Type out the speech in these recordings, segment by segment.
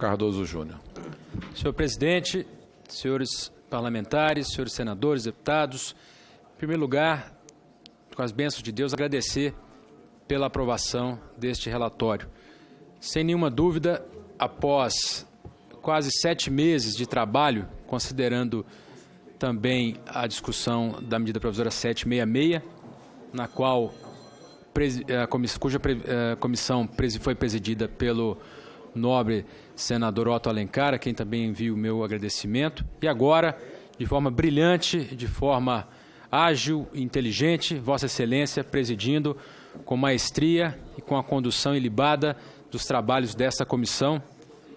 Cardoso Júnior. Senhor presidente, senhores parlamentares, senhores senadores, deputados, em primeiro lugar, com as bênçãos de Deus, agradecer pela aprovação deste relatório. Sem nenhuma dúvida, após quase sete meses de trabalho, considerando também a discussão da medida provisória 766, na qual eh, cuja eh, comissão foi presidida pelo nobre senador Otto Alencar, a quem também envio o meu agradecimento. E agora, de forma brilhante, de forma ágil e inteligente, Vossa Excelência presidindo com maestria e com a condução ilibada dos trabalhos desta comissão.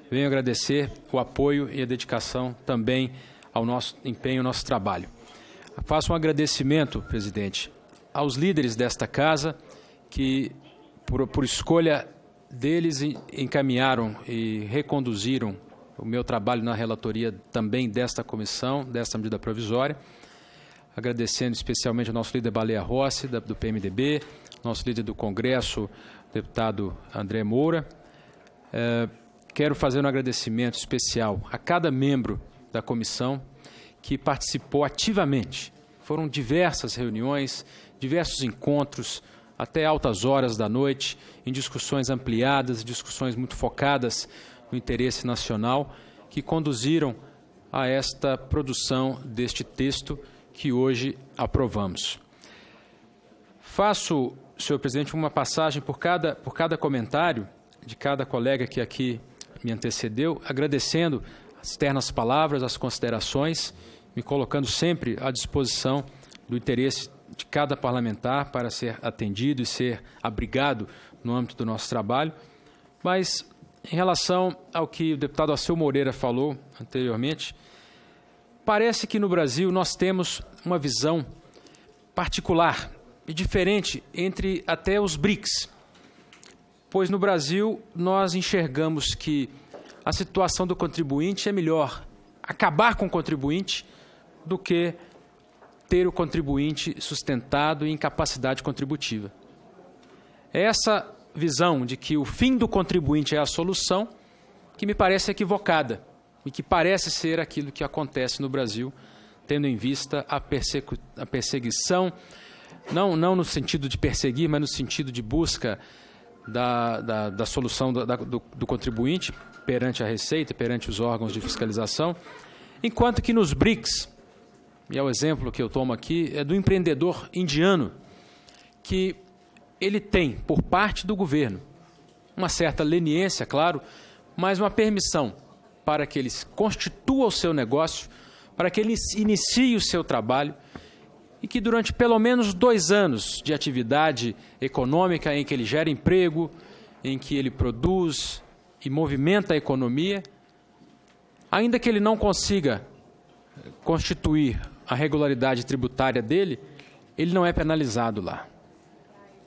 Venho agradecer o apoio e a dedicação também ao nosso empenho, ao nosso trabalho. Faço um agradecimento, presidente, aos líderes desta casa que, por, por escolha deles encaminharam e reconduziram o meu trabalho na relatoria também desta comissão, desta medida provisória, agradecendo especialmente ao nosso líder Baleia Rossi, do PMDB, nosso líder do Congresso, deputado André Moura. Eh, quero fazer um agradecimento especial a cada membro da comissão que participou ativamente. Foram diversas reuniões, diversos encontros, até altas horas da noite, em discussões ampliadas, discussões muito focadas no interesse nacional, que conduziram a esta produção deste texto que hoje aprovamos. Faço, senhor presidente, uma passagem por cada, por cada comentário de cada colega que aqui me antecedeu, agradecendo as ternas palavras, as considerações, me colocando sempre à disposição do interesse de cada parlamentar para ser atendido e ser abrigado no âmbito do nosso trabalho. Mas, em relação ao que o deputado Alceu Moreira falou anteriormente, parece que no Brasil nós temos uma visão particular e diferente entre até os BRICS. Pois no Brasil nós enxergamos que a situação do contribuinte é melhor acabar com o contribuinte do que ter o contribuinte sustentado em capacidade contributiva. É essa visão de que o fim do contribuinte é a solução, que me parece equivocada e que parece ser aquilo que acontece no Brasil, tendo em vista a, persegu a perseguição, não, não no sentido de perseguir, mas no sentido de busca da, da, da solução da, do, do contribuinte perante a Receita, perante os órgãos de fiscalização, enquanto que nos BRICS, e é o exemplo que eu tomo aqui, é do empreendedor indiano que ele tem, por parte do governo, uma certa leniência, claro, mas uma permissão para que ele constitua o seu negócio, para que ele inicie o seu trabalho e que durante pelo menos dois anos de atividade econômica em que ele gera emprego, em que ele produz e movimenta a economia, ainda que ele não consiga constituir a regularidade tributária dele, ele não é penalizado lá.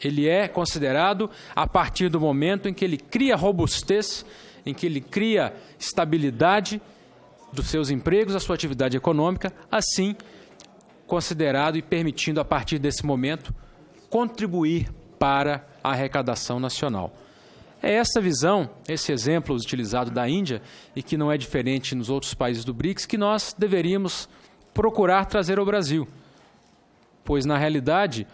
Ele é considerado a partir do momento em que ele cria robustez, em que ele cria estabilidade dos seus empregos, da sua atividade econômica, assim considerado e permitindo a partir desse momento contribuir para a arrecadação nacional. É essa visão, esse exemplo utilizado da Índia e que não é diferente nos outros países do BRICS, que nós deveríamos procurar trazer ao Brasil, pois na realidade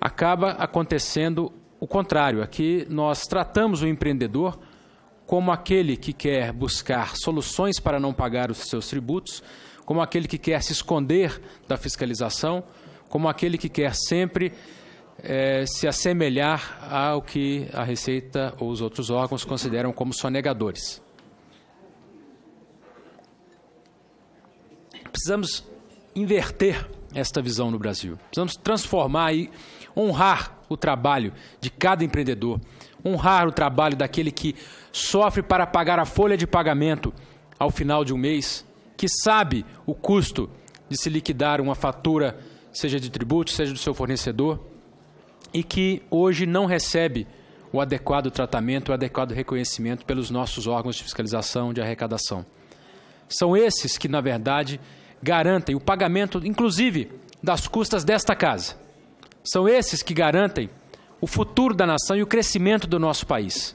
acaba acontecendo o contrário. Aqui nós tratamos o empreendedor como aquele que quer buscar soluções para não pagar os seus tributos, como aquele que quer se esconder da fiscalização, como aquele que quer sempre é, se assemelhar ao que a Receita ou os outros órgãos consideram como sonegadores. Precisamos inverter esta visão no Brasil. Precisamos transformar e honrar o trabalho de cada empreendedor, honrar o trabalho daquele que sofre para pagar a folha de pagamento ao final de um mês, que sabe o custo de se liquidar uma fatura, seja de tributo, seja do seu fornecedor, e que hoje não recebe o adequado tratamento, o adequado reconhecimento pelos nossos órgãos de fiscalização, de arrecadação. São esses que, na verdade, garantem o pagamento, inclusive, das custas desta casa. São esses que garantem o futuro da nação e o crescimento do nosso país.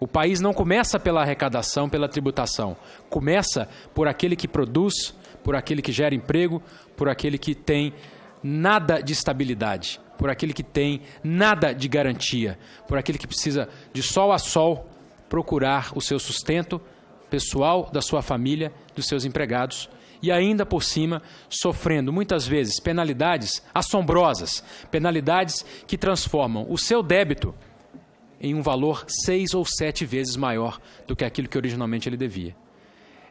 O país não começa pela arrecadação, pela tributação. Começa por aquele que produz, por aquele que gera emprego, por aquele que tem nada de estabilidade, por aquele que tem nada de garantia, por aquele que precisa de sol a sol procurar o seu sustento pessoal, da sua família, dos seus empregados e ainda por cima sofrendo muitas vezes penalidades assombrosas, penalidades que transformam o seu débito em um valor seis ou sete vezes maior do que aquilo que originalmente ele devia.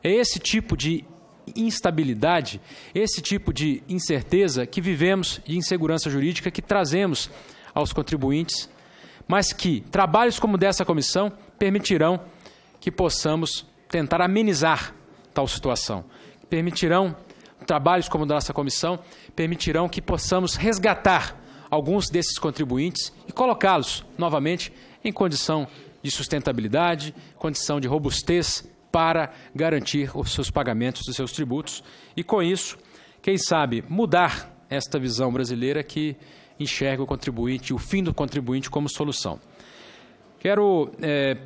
É esse tipo de instabilidade, esse tipo de incerteza que vivemos de insegurança jurídica que trazemos aos contribuintes, mas que trabalhos como dessa comissão permitirão que possamos tentar amenizar tal situação, permitirão, trabalhos como da nossa comissão, permitirão que possamos resgatar alguns desses contribuintes e colocá-los novamente em condição de sustentabilidade, condição de robustez para garantir os seus pagamentos e seus tributos e, com isso, quem sabe, mudar esta visão brasileira que enxerga o contribuinte, o fim do contribuinte como solução. Quero é,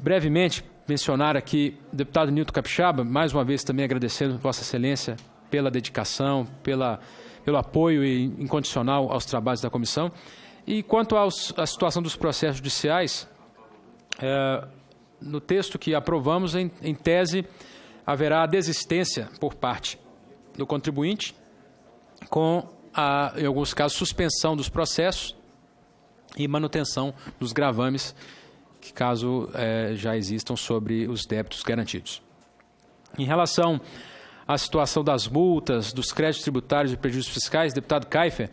brevemente mencionar aqui o deputado Nilton Capixaba, mais uma vez também agradecendo Vossa Excelência pela dedicação, pela, pelo apoio incondicional aos trabalhos da comissão. E quanto à situação dos processos judiciais, é, no texto que aprovamos, em, em tese, haverá a desistência por parte do contribuinte, com, a, em alguns casos, suspensão dos processos e manutenção dos gravames que caso eh, já existam sobre os débitos garantidos. Em relação à situação das multas, dos créditos tributários e prejuízos fiscais, deputado Kaifer,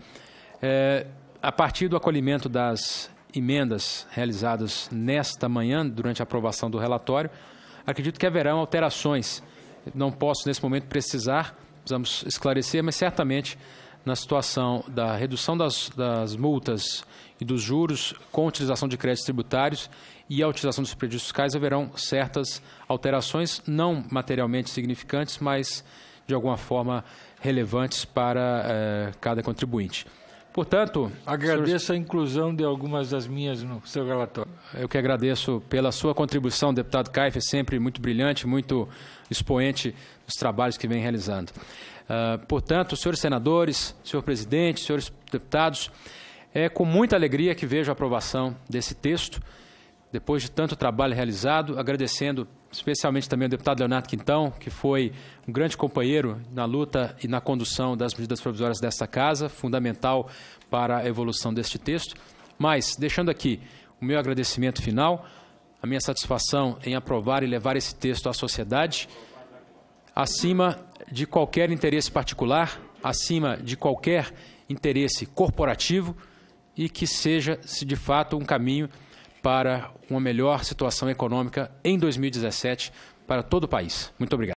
eh, a partir do acolhimento das emendas realizadas nesta manhã, durante a aprovação do relatório, acredito que haverão alterações. Não posso, nesse momento, precisar, precisamos esclarecer, mas certamente na situação da redução das, das multas e dos juros com utilização de créditos tributários e a utilização dos prejuízos fiscais haverão certas alterações, não materialmente significantes, mas de alguma forma relevantes para eh, cada contribuinte. Portanto, agradeço senhor... a inclusão de algumas das minhas no seu relatório. Eu que agradeço pela sua contribuição, deputado Caife, sempre muito brilhante, muito expoente dos trabalhos que vem realizando. Uh, portanto, senhores senadores, senhor presidente, senhores deputados, é com muita alegria que vejo a aprovação desse texto, depois de tanto trabalho realizado, agradecendo especialmente também o deputado Leonardo Quintão, que foi um grande companheiro na luta e na condução das medidas provisórias desta casa, fundamental para a evolução deste texto. Mas, deixando aqui o meu agradecimento final, a minha satisfação em aprovar e levar esse texto à sociedade, acima de qualquer interesse particular, acima de qualquer interesse corporativo e que seja, se de fato, um caminho para uma melhor situação econômica em 2017 para todo o país. Muito obrigado.